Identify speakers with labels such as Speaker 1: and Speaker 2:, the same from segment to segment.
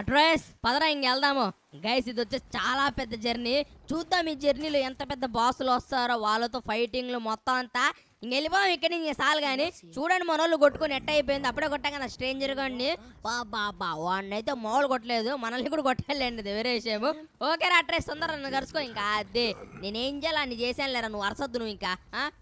Speaker 1: address పదరా ఇంక వెళ్దాము గైస్ ఇది వచ్చేసి చాలా పెద్ద జర్నీ చూద్దాం ఈ జర్నీలో ఎంత పెద్ద బాసులు వస్తారో వాళ్ళతో ఫైటింగ్లు మొత్తం అంతా ఇంక వెళ్ళిపోయాం ఇక్కడ ఇంక సాల్ కానీ చూడండి మన వాళ్ళు కొట్టుకుని ఎట్ట అయిపోయింది అప్పుడే కొట్టాం కదా స్ట్రేంజర్ గాడిని బాబా బా వాడిని అయితే మామూలు కొట్టలేదు మనల్ని కూడా కొట్టాలండి ఇది వేరే విషయము ఓకే రా అట్రేస్ తొందర నన్ను కరుచుకో ఇంకా అదే నేనేం చేయాలి అని చేశాను లేరా నువ్వు అరసద్దు నువ్వు ఇంకా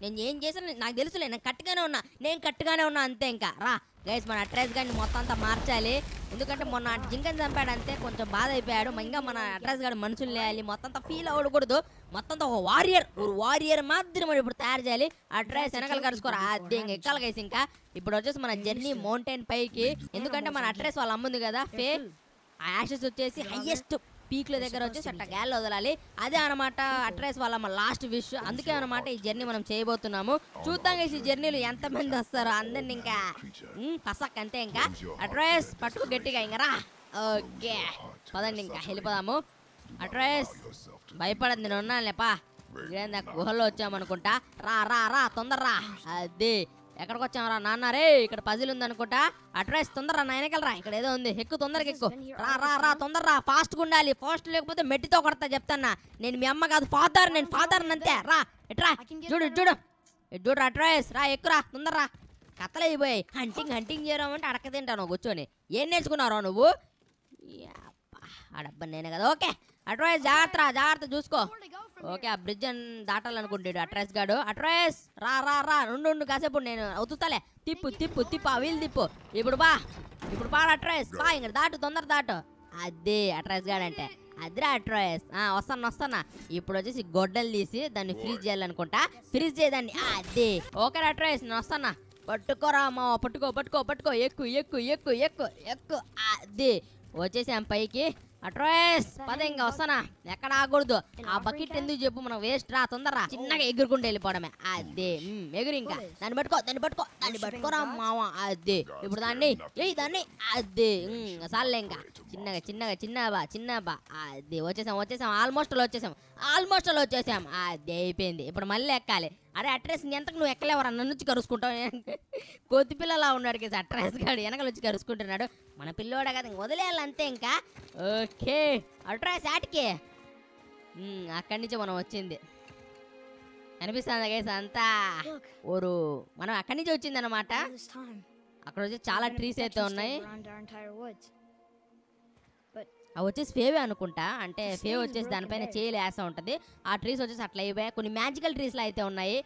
Speaker 1: నేను ఏం చేశాను నాకు తెలుసులే నేను కట్టుగానే ఉన్నా నేను కట్టుగానే ఉన్నా అంతే ఇంకా రా గైస్ మన అట్రాస్ గాడిని మొత్తం అంతా మార్చాలి ఎందుకంటే మొన్న జింకని చంపాడంతే కొంచెం బాధ అయిపోయాడు ఇంకా మన అట్రాస్ గాడు మనుషులు లేయాలి మొత్తం అంతా ఫీల్ అవ్వకూడదు మొత్తం ఒక వారియర్ ఒక వారియర్ మాత్రం మనం ఇప్పుడు తయారు చేయాలి అట్రాస్ వెనకాల కలుసుకోరు అదే ఇంకా ఎక్కాలి గైస్ ఇంకా ఇప్పుడు వచ్చేసి మన జర్నీ మౌంటైన్ పైకి ఎందుకంటే మన అట్రాస్ వాళ్ళు అమ్ముంది కదా ఫే యాషెస్ వచ్చేసి హైయెస్ట్ పీక్ల దగ్గర వచ్చేసి అట్ట గ్యాల్ వదలాలి అదే అనమాట అట్రేస్ వాళ్ళ లాస్ట్ విష్ అందుకే అనమాట ఈ జర్నీ మనం చేయబోతున్నాము చూద్దాం ఈ జర్నీలు ఎంత మంది వస్తారు అందరిని ఇంకా పసక్ అంతే ఇంకా అట్రేస్ పట్టుకు గట్టిగా ఇంకరా ఓకే పదండి ఇంకా వెళ్ళిపోదాము అట్రేస్ భయపడింది నేను ఉన్నాను లేపా గుహలో వచ్చామనుకుంటా రా రా రా తొందర రా అదే ఎక్కడికి వచ్చావరా నాన్న రే ఇక్కడ పజిల్ ఉందనుకుంటా అడ్రస్ తొందర నాయనకెళ్ళరా ఇక్కడ ఏదో ఉంది ఎక్కు తొందరగా ఎక్కు రా రా రా తొందర రా గా ఉండాలి ఫాస్ట్ లేకపోతే మెట్టితో కొడతా చెప్తాన్నా నేను మీ అమ్మ కాదు ఫాదర్ నేను ఫాదర్ అంతే రా ఎట్రా చూడు చూడు చూడు అడ్రస్ రా ఎక్కురా తొందరరా కథలు అయిపోయాయి హంటింగ్ హంటింగ్ చేయడం అంటే అడక తింటాను కూర్చొని ఏం నేర్చుకున్నారా నువ్వు అడబ్బా నేనే కదా ఓకే అడ్రస్ జాగ్రత్త జాగ్రత్త చూసుకో ఓకే ఆ బ్రిడ్జ్ అని దాటాలనుకుంటాడు అట్రాస్ గాడు అట్రాస్ రా రా రా రెండు రెండు కాసేపు నేను అవుతుతలే తిప్పు తిప్పు తిప్పు ఆ వీలు తిప్పు ఇప్పుడు బా ఇప్పుడు బా అట్రాస్ బా ఇంకా దాటు తొందర దాటు అదే అట్రాస్ గాడు అంటే అదిరా అట్రాయస్ వస్తాను వస్తానా ఇప్పుడు వచ్చేసి గొడ్డలు తీసి దాన్ని ఫ్రీజ్ చేయాలనుకుంటా ఫ్రీజ్ చేయదాన్ని అదే ఓకే అట్రాయస్ నేను వస్తానా పట్టుకోరా మా పట్టుకో పట్టుకో పట్టుకో ఎక్కు ఎక్కు ఎక్కు ఎక్కు ఎక్కు అదే వచ్చేసాం పైకి అట్రోస్ పద ఇంకా వస్తానా ఎక్కడ ఆగకూడదు ఆ బకెట్ ఎందుకు చెప్పు మనం వేస్ట్ రా తొందరరా చిన్నగా ఎగురుకుంటూ వెళ్ళిపోవడమే అదే ఎగురు ఇంకా దాన్ని పట్టుకో దాన్ని పట్టుకో దాన్ని పట్టుకోరా మావా అదే ఇప్పుడు దాన్ని ఏ దాన్ని అదే సార్లే ఇంకా చిన్నగా చిన్నగా చిన్నబా చిన్నబా అదే వచ్చేసాం వచ్చేసాం ఆల్మోస్ట్ వచ్చేసాం ఆల్మోస్ట్ అలా వచ్చేసాం అది అయిపోయింది ఇప్పుడు మళ్ళీ ఎక్కాలి అరే అట్రెస్ ఎంతకు నువ్వు ఎక్కలేవరా నన్ను నుంచి కరుసుకుంటావు కొద్ది పిల్లలా ఉన్నాడు కదా అట్రెస్ కాడు వెనక నుంచి కరుసుకుంటున్నాడు మన పిల్లోడే కదా వదిలేయాలి అంతే ఇంకా ఓకే అట్రాస్ ఆటికి అక్కడి నుంచి మనం వచ్చింది కనిపిస్తుంది గైస్ అంతా ఊరు మనం అక్కడి నుంచి వచ్చింది అనమాట అక్కడ వచ్చి చాలా ట్రీస్ అయితే ఉన్నాయి అవి వచ్చేసి ఫేవే అనుకుంటా అంటే ఫేవ్ వచ్చేసి దానిపైన చేయలే వేసా ఉంటుంది ఆ ట్రీస్ వచ్చేసి అట్లా అయిపోయాయి కొన్ని మ్యాజికల్ లో అయితే ఉన్నాయి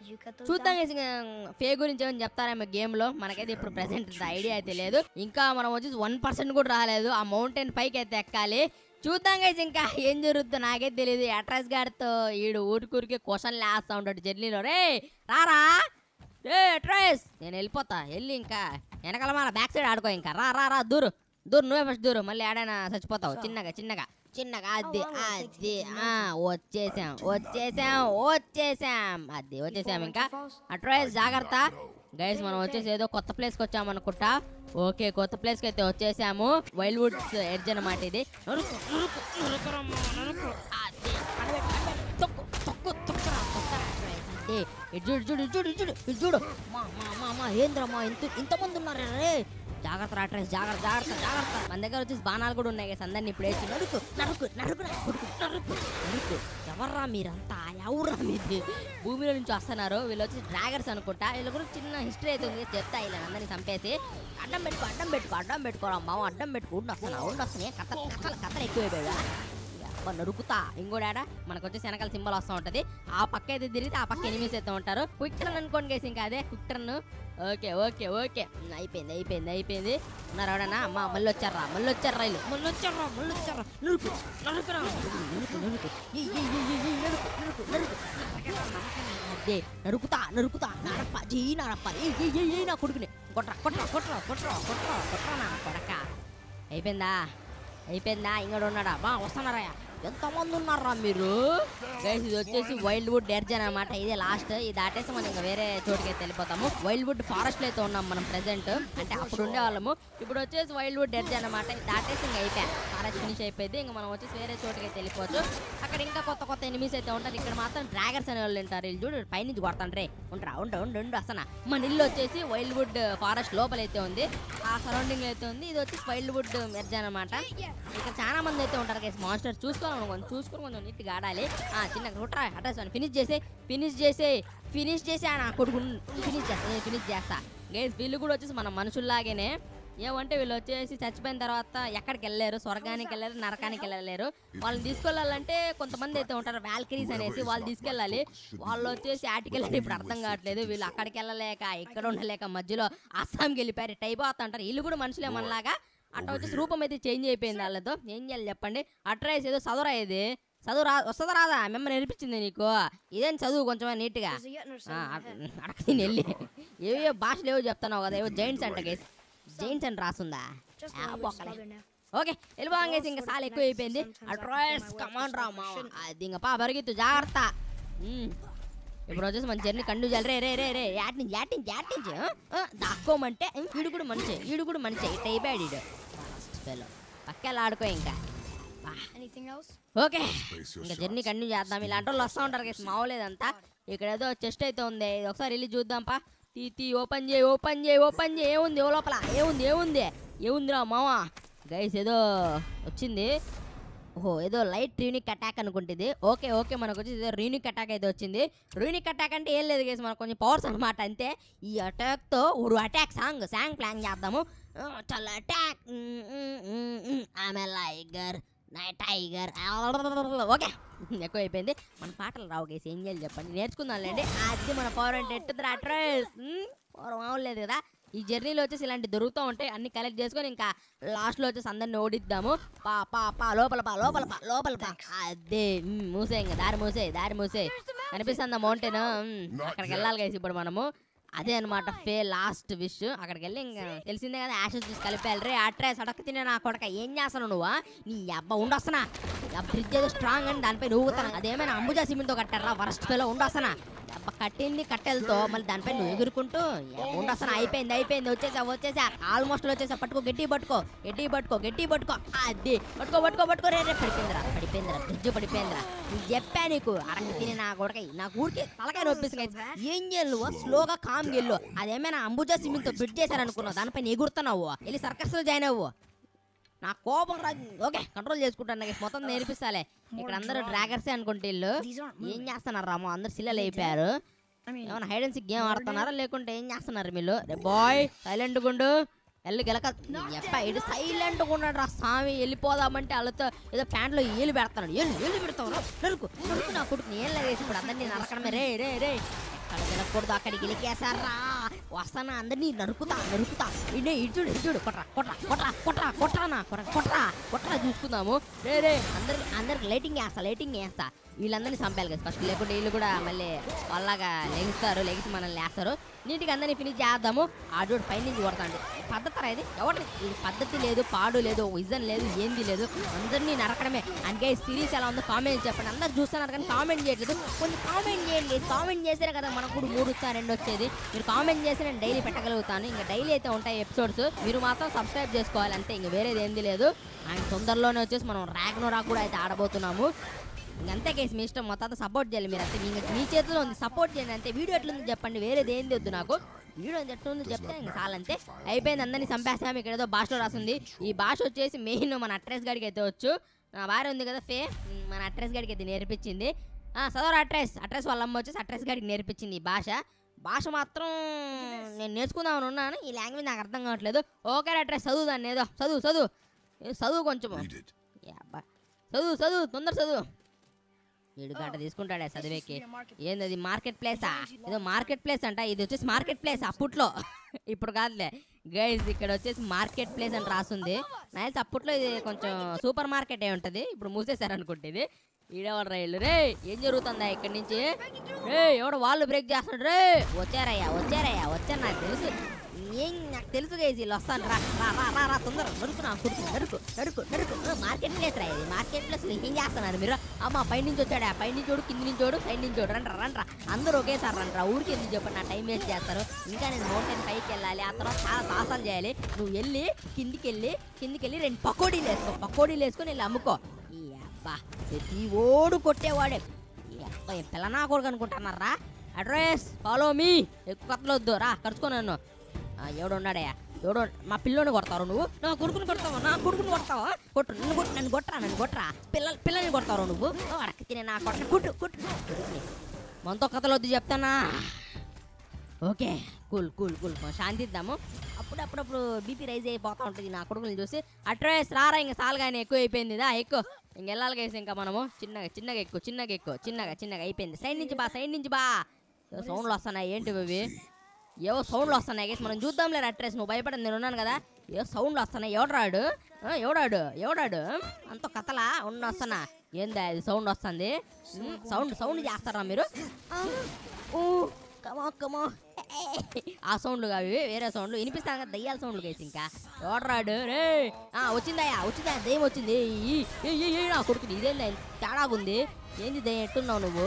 Speaker 1: చూద్దాం ఫే గురించి ఏమైనా చెప్తారా మీ లో మనకైతే ఇప్పుడు ప్రెసెంట్ ఐడియా అయితే లేదు ఇంకా మనం వచ్చేసి వన్ పర్సెంట్ కూడా రాలేదు ఆ మౌంటైన్ పైకి అయితే ఎక్కాలి చూద్దాం గైస్ ఇంకా ఏం జరుగుతుందో నాకే తెలియదు అట్రస్ గారితో వీడు ఊరికూరికే క్వశ్చన్ వేస్తా ఉంటాడు జర్నీలో రే రారా ఏ అట్రస్ నేను వెళ్ళిపోతా వెళ్ళి ఇంకా వెనకాల మన బ్యాక్ సైడ్ ఆడుకో ఇంకా రా రా రా దూరు దూరం నువ్వే ఫస్ట్ దూరం మళ్ళీ ఏడైనా చచ్చిపోతావు చిన్నగా చిన్నగా చిన్నగా అది అది వచ్చేసాం వచ్చేసాం వచ్చేసాం అది వచ్చేసాం ఇంకా అట్రాయల్ జాగ్రత్త గైస్ మనం వచ్చేసి ఏదో కొత్త ప్లేస్కి వచ్చాము అనుకుంటా ఓకే కొత్త ప్లేస్కి అయితే వచ్చేసాము వైల్డ్ వుడ్స్ ఎడ్జ్ అనమాట ఇది చూడు చూడు చూడు చూడు చూడు మా మా మా ఏంద్రమ్మా ఇంత ఇంతమంది ఉన్నారే జాగ్రత్త రా జాగ్రత్త జాగ్రత్త జాగ్రత్త మన దగ్గర వచ్చేసి బాణాలు కూడా ఉన్నాయి కదా అందరిని ఇప్పుడు వేసి నడుకు నడుకు నడుకు నడుకు నడుకు నడుకు ఎవర్రా మీరంతా ఎవర్రా మీరు భూమిలో నుంచి వస్తున్నారు వీళ్ళు వచ్చి డ్రాగర్స్ అనుకుంటా వీళ్ళ గురించి చిన్న హిస్టరీ అయితే ఉంది చెప్తా ఇలా అందరినీ చంపేసి అడ్డం పెట్టుకో అడ్డం పెట్టుకో అడ్డం పెట్టుకోరా మామ అడ్డం పెట్టుకో ఉండి వస్తాను ఉండి వస్తాను కథ కథలు కథలు ఎక్కువైపోయా నరుకుతా ఇంకోడా మనకు వచ్చి వెనకాల సింబల్ వస్తూ ఉంటుంది ఆ పక్క అయితే తిరిగితే ఆ పక్క ఎనిమిది అయితే ఉంటారు క్విక్ టర్న్ అనుకోండి ఇంకా అదే quick turn okay okay okay అయిపోయింది అయిపోయింది అయిపోయింది ఉన్నారు ఎవడన్నా అమ్మ మళ్ళీ వచ్చారా మళ్ళీ వచ్చారా రైలు మళ్ళీ వచ్చారా మళ్ళీ వచ్చారా నరుకు నరుకురా అదే నరుకుతా నరుకుతా నరప్ప జీ నరప్ప నా కొడుకుని కొట్రా కొట్రా కొట్రా కొట్రా కొట్రా కొట్రా నా కొడక అయిపోయిందా అయిపోయిందా ఇంకోడు ఉన్నాడా బా వస్తున్నారా ఎంత మంది ఉన్నారా మీరు ఇది వచ్చేసి వైల్డ్ వుడ్ డెర్జన్ అనమాట ఇదే లాస్ట్ ఇది దాటేసి మనం ఇంకా వేరే చోటుకి వెళ్ళిపోతాము వైల్డ్ వుడ్ లో అయితే ఉన్నాం మనం ప్రెసెంట్ అంటే అప్పుడు ఉండేవాళ్ళము ఇప్పుడు వచ్చేసి వైల్డ్ వుడ్ డెర్జన్ అనమాట ఇది దాటేసి ఇంకా అయిపోయా ఫారెస్ట్ ఫినిష్ అయిపోయింది ఇంకా మనం వచ్చేసి వేరే చోటుకి అయితే వెళ్ళిపోవచ్చు అక్కడ ఇంకా కొత్త కొత్త ఎనిమిస్ అయితే ఉంటారు ఇక్కడ మాత్రం డ్రాగర్స్ అనే వాళ్ళు ఉంటారు వీళ్ళు చూడు పైనుంచి కొడతాను రే ఉంటారా ఉండు ఉండు ఉండు అసలు మన ఇల్లు వచ్చేసి వైల్డ్ వుడ్ ఫారెస్ట్ లోపలైతే ఉంది ఆ సరౌండింగ్ అయితే ఉంది ఇది వచ్చేసి వైల్డ్ వుడ్ మెర్జ్ అనమాట ఇక్కడ చాలా మంది అయితే ఉంటారు గైస్ మాస్టర్ చూసుకో కొంచెం చూసుకుని కొంచెం నీట్గా ఆడాలి చిన్న కుట్రా అడ్రస్ ఫినిష్ చేసి ఫినిష్ చేసి ఫినిష్ చేసి ఆయన కొడుకు ఫినిష్ చేస్తా ఫినిష్ చేస్తా గేస్ వీళ్ళు కూడా వచ్చేసి మన మనుషుల్లాగానే ఏమంటే వీళ్ళు వచ్చేసి చచ్చిపోయిన తర్వాత ఎక్కడికి వెళ్ళలేరు స్వర్గానికి వెళ్ళలేరు నరకానికి వెళ్ళలేరు వాళ్ళని తీసుకెళ్ళాలంటే కొంతమంది అయితే ఉంటారు వ్యాల్కరీస్ అనేసి వాళ్ళు తీసుకెళ్ళాలి వాళ్ళు వచ్చేసి ఆటికెళ్ళారు ఇప్పుడు అర్థం కావట్లేదు వీళ్ళు అక్కడికి వెళ్ళలేక ఇక్కడ ఉండలేక మధ్యలో అస్సాంకి వెళ్ళిపోయారు టైప్ అవుతా ఉంటారు వీళ్ళు కూడా మనుషులే మనలాగా అట్ట వచ్చేసి రూపం అయితే చేంజ్ అయిపోయింది వాళ్ళతో ఏం చేయాలి చెప్పండి అట్రాయిస్ ఏదో చదువురా చదువు రా వస్తుందా రాదా మిమ్మల్ని నేర్పించింది నీకు ఇదేం చదువు కొంచెం నీట్గా అడగ వెళ్ళి ఏవో భాషలు ఏవో చెప్తున్నావు కదా ఏవో జైంట్స్ అంట గేస్ జైంట్స్ అని రాసుందా ఓకే వెళ్ళిపోగా ఇంకా చాలా ఎక్కువ అయిపోయింది అట్రాయిస్ కమాండ్ రా అది ఇంకా పా పరిగెత్తు జాగ్రత్త ఇప్పుడు వచ్చేసి మన జర్నీ కండు రే రే రే రే యాటించి యాటించి యాటించి దాక్కోమంటే వీడు కూడా మంచి ఈడు కూడా మంచి ఇట్ అయిపోయాడు మధ్యలో ఆడుకో ఇంకా ఓకే ఇంకా జర్నీ కంటిన్యూ చేద్దాం ఇలాంటి వాళ్ళు వస్తూ ఉంటారు కదా మావలేదంతా ఇక్కడ ఏదో చెస్ట్ అయితే ఉంది ఇది ఒకసారి వెళ్ళి చూద్దాంపా తీ తీ ఓపెన్ చేయి ఓపెన్ చేయి ఓపెన్ చేయి ఏముంది ఏ లోపల ఏముంది ఏముంది ఏముందిరా మామ గైస్ ఏదో వచ్చింది ఓహో ఏదో లైట్ రీనిక్ అటాక్ అనుకుంటుంది ఓకే ఓకే మనకు వచ్చి ఏదో రీనిక్ అటాక్ అయితే వచ్చింది రీనిక్ అటాక్ అంటే ఏం లేదు గైస్ మనకు కొంచెం పవర్స్ అనమాట అంతే ఈ అటాక్తో ఊరు అటాక్ సాంగ్ సాంగ్ ప్లాన్ చేద్దాము టల్ అటాక్ ఆమె లైగర్ నా టైగర్ ఓకే ఎక్కువ అయిపోయింది మన పాటలు రావు కేసు ఏం చేయాలి చెప్పండి నేర్చుకుందాంలేండి అది మన పవర్ అంటే ఎట్టు అడ్రస్ పవర్ అవలేదు కదా ఈ జర్నీలో వచ్చేసి ఇలాంటి దొరుకుతూ ఉంటాయి అన్ని కలెక్ట్ చేసుకొని ఇంకా లాస్ట్లో వచ్చేసి అందరిని ఓడిద్దాము పా పా పా లోపల పా లోపల పా లోపల పా అదే మూసే ఇంకా దారి మూసే దారి మూసే కనిపిస్తుందా మౌంటైన్ అక్కడికి వెళ్ళాలి కేసు ఇప్పుడు మనము అదే అనమాట ఫే లాస్ట్ విష్ అక్కడికి వెళ్ళి ఇంకా తెలిసిందే కదా యాషెస్ చూసి కలిపేయాలి రే అట్రాస్ అడక్క తినే నా కొడక ఏం చేస్తాను నువ్వు నీ అబ్బా ఉండొస్తున్నా బ్రిడ్జ్ ఏదో స్ట్రాంగ్ అని దానిపై నువ్వుతాను అదేమైనా అంబుజా సిమెంట్ తో కట్టారా వరస్ట్ ఫేలో ఉండొస్తున్నా దెబ్బ కట్టింది కట్టెలతో మళ్ళీ దానిపై నువ్వు ఎగురుకుంటూ అసలు అయిపోయింది అయిపోయింది వచ్చేసా వచ్చేసా ఆల్మోస్ట్ వచ్చేసా పట్టుకో గడ్డి పట్టుకో గడ్డి పట్టుకో గడ్డి పట్టుకో అది పట్టుకో పట్టుకో పట్టుకో రే పడిపోయిందిరా పడిపోయిందిరా ఫ్రిడ్జ్ పడిపోయిందిరా చెప్పా నీకు అరగ తిని నా గొడక నా ఊరికే తలకాయ నొప్పిస్తుంది ఏం చేయాలి స్లోగా కామ్ గెల్లు అదేమైనా అంబుజా సిమ్మింగ్ తో బ్రిడ్జ్ చేశారనుకున్నావు దానిపైన ఎగురుతున్నావు వెళ్ళి సర్కస్ లో జాయిన్ అవ్వు నా కోపం రా ఓకే కంట్రోల్ చేసుకుంటాను నాకు మొత్తం నేర్పిస్తాలే ఇక్కడ అందరూ డ్రాగర్సే oh, అనుకుంటే వీళ్ళు ఏం చేస్తున్నారు రామో అందరు సిల్లలు అయిపోయారు ఏమైనా హైడ్ అండ్ సిక్ గేమ్ ఆడుతున్నారా లేకుంటే ఏం చేస్తున్నారు మీరు బాయ్ సైలెంట్ గుండు వెళ్ళి గెలక ఎప్ప ఇటు సైలెంట్గా ఉన్నాడు రా స్వామి వెళ్ళిపోదామంటే వాళ్ళతో ఏదో ప్యాంట్లో ఏళ్ళు పెడతాడు ఏళ్ళు ఏళ్ళు పెడతావు నా కొడుకు ఏం లాగేసి ఇప్పుడు అందరినీ నరకడమే రే రే రే అక్కడ అక్కడికి అక్కడ గెలికేశారా వస్తానా అందరినీ నరుకుతా నరుకుతా ఇడే ఇటుడు ఇటుడు కొట్రా కొట్రా కొట్రా కొట్రా కొట్రానా కొట్రా కొట్రా కొట్రా చూసుకుందాము రే రే అందరికి అందరికి లైటింగ్ వేస్తా లైటింగ్ వేస్తా వీళ్ళందరినీ చంపాలి కదా ఫస్ట్ లేకుంటే వీళ్ళు కూడా మళ్ళీ వాళ్ళగా లెగిస్తారు లెగిసి మనల్ని లేస్తారు నీటికి అందరినీ ఫినిష్ చేద్దాము ఆడోడు పైనుంచి కొడతాడు పద్ధతి ఇది ఎవరిని పద్ధతి లేదు పాడు లేదు విజన్ లేదు ఏంది లేదు అందరినీ నరకడమే అందుకే సిరీస్ ఎలా ఉందో కామెంట్ చెప్పండి అందరు చూస్తున్నారు కానీ కామెంట్ చేయట్లేదు కొంచెం కామెంట్ చేయండి కామెంట్ చేసారే కదా మనకు కూడా మూడు వస్తా రెండు వచ్చేది మీరు కామెంట్ చేసి నేను డైలీ పెట్టగలుగుతాను ఇంకా డైలీ అయితే ఉంటాయి ఎపిసోడ్స్ మీరు మాత్రం సబ్స్క్రైబ్ చేసుకోవాలి అంతే ఇంక వేరేది ఏంది లేదు ఆయన తొందరలోనే వచ్చేసి మనం ర్యాగ్నో రాక్ కూడా అయితే ఆడబోతున్నాము ఇంకంతే కేసు మీ ఇష్టం మొత్తం సపోర్ట్ చేయాలి మీరు అంతే మీ చేతిలో ఉంది సపోర్ట్ చేయండి అంతే వీడియో ఎట్లుంది చెప్పండి వేరేది ఏం వద్దు నాకు వీడియో ఎట్లుంది చెప్తే ఇంకా చాలంతే అయిపోయింది అందరినీ చంపేస్తాము ఇక్కడ ఏదో భాషలో రాసింది ఈ భాష వచ్చేసి మెయిన్ మన అట్రెస్ గాడికి అయితే వచ్చు నా భార్య ఉంది కదా ఫే మన అట్రెస్ గాడికి అయితే నేర్పించింది సదరు అట్రెస్ అట్రెస్ వాళ్ళ అమ్మ వచ్చేసి అట్రెస్ గాడికి నేర్పించింది ఈ భాష భాష మాత్రం నేను నేర్చుకుందామని ఉన్నాను ఈ లాంగ్వేజ్ నాకు అర్థం కావట్లేదు ఓకే అట్రెస్ చదువు దాన్ని ఏదో చదువు చదువు చదువు కొంచెం చదువు చదువు తొందర చదువు వీడు oh, గంట తీసుకుంటాడే చదివేకి ఏంది మార్కెట్ ప్లేసా ఏదో మార్కెట్ ప్లేస్ అంట ఇది వచ్చేసి మార్కెట్ ప్లేస్ అప్పట్లో ఇప్పుడు కాదులే గైస్ ఇక్కడ వచ్చేసి మార్కెట్ ప్లేస్ అని రాస్తుంది నైస్ అప్పట్లో ఇది కొంచెం సూపర్ మార్కెట్ ఏ ఉంటుంది ఇప్పుడు మూసేశారు అనుకుంటే ఇది రైలు రే ఏం జరుగుతుందా ఇక్కడి నుంచి రే ఎవడు వాళ్ళు బ్రేక్ చేస్తున్నాడు రే వచ్చారయ్యా వచ్చారయ్యా వచ్చారు నాకు తెలుసు ఏం నాకు తెలుసు గైజ్ వీళ్ళు వస్తాను రా రా రా తొందర నరుకు నా కుడుకు నడుకు నడుకు నడుకు మార్కెట్ ప్లేస్ రా ఇది మార్కెట్ ప్లేస్ ఏం చేస్తున్నారు మీరు అమ్మ పైన నుంచి వచ్చాడా పై నుంచి చూడు కింది నుంచి చూడు సైడ్ నుంచి చూడు రండ్రా రండ్రా అందరూ ఒకేసారి రండ్రా ఊరికి ఎందుకు చెప్పండి నా టైం వేస్ట్ చేస్తారు ఇంకా నేను మౌంటైన్ పైకి వెళ్ళాలి ఆ తర్వాత చాలా సాహసాలు చేయాలి నువ్వు వెళ్ళి కిందికి వెళ్ళి కిందికి వెళ్ళి రెండు పకోడీలు వేసుకో పకోడీలు వేసుకొని వెళ్ళి అమ్ముకో ఈ అబ్బా ప్రతి ఓడు కొట్టేవాడే పిల్లనా కొడుకు అనుకుంటున్నారా అడ్రస్ ఫాలో మీ ఎక్కువ వద్దు రా ఖర్చుకో నన్ను ఉన్నాడే ఎవడో మా పిల్లోని కొడతారు నువ్వు నా కొడుకుని కొడతావు నా కొడుకుని కొడతావా కొట్టు నన్ను కొట్టు నన్ను కొట్టరా నన్ను కొట్టరా పిల్లలు పిల్లల్ని కొడతారు నువ్వు అడక తినే నా కొట్ట కుట్టు కుట్టు మనతో కథలు వద్దు చెప్తానా ఓకే కూల్ కూల్ కూల్ శాంతిద్దాము అప్పుడప్పుడప్పుడు బీపీ రైజ్ అయిపోతూ ఉంటుంది నా కొడుకుని చూసి అట్రేస్ రారా ఇంకా సాల్ కానీ ఎక్కువ అయిపోయింది దా ఎక్కువ ఇంక వెళ్ళాలి గేసి ఇంకా మనము చిన్నగా చిన్నగా ఎక్కువ చిన్నగా ఎక్కువ చిన్నగా చిన్నగా అయిపోయింది సైడ్ నుంచి బా సైడ్ నుంచి బా సౌండ్లు వస్తున్నాయి ఏంటి ఇవి ఏవో సౌండ్లు వస్తున్నాయి గేస్ మనం చూద్దాంలే అట్రెస్ నువ్వు భయపడింది నేను ఉన్నాను కదా ఏవో సౌండ్లు వస్తున్నాయి ఎవడాడు ఎవడాడు ఎవడాడు అంత కథలా ఉన్న వస్తున్నా ఏందా ఇది సౌండ్ వస్తుంది సౌండ్ సౌండ్ చేస్తారా మీరు కమో కమో ఆ సౌండ్లు కావి వేరే సౌండ్లు వినిపిస్తాను కదా దయ్యాల సౌండ్లు కేసి ఇంకా ఓడరాడు రే వచ్చిందయ్యా వచ్చిందా దయ్యం వచ్చింది నా కొడుకుని తేడాగా ఉంది ఏంది దయ్యం ఎట్టున్నావు నువ్వు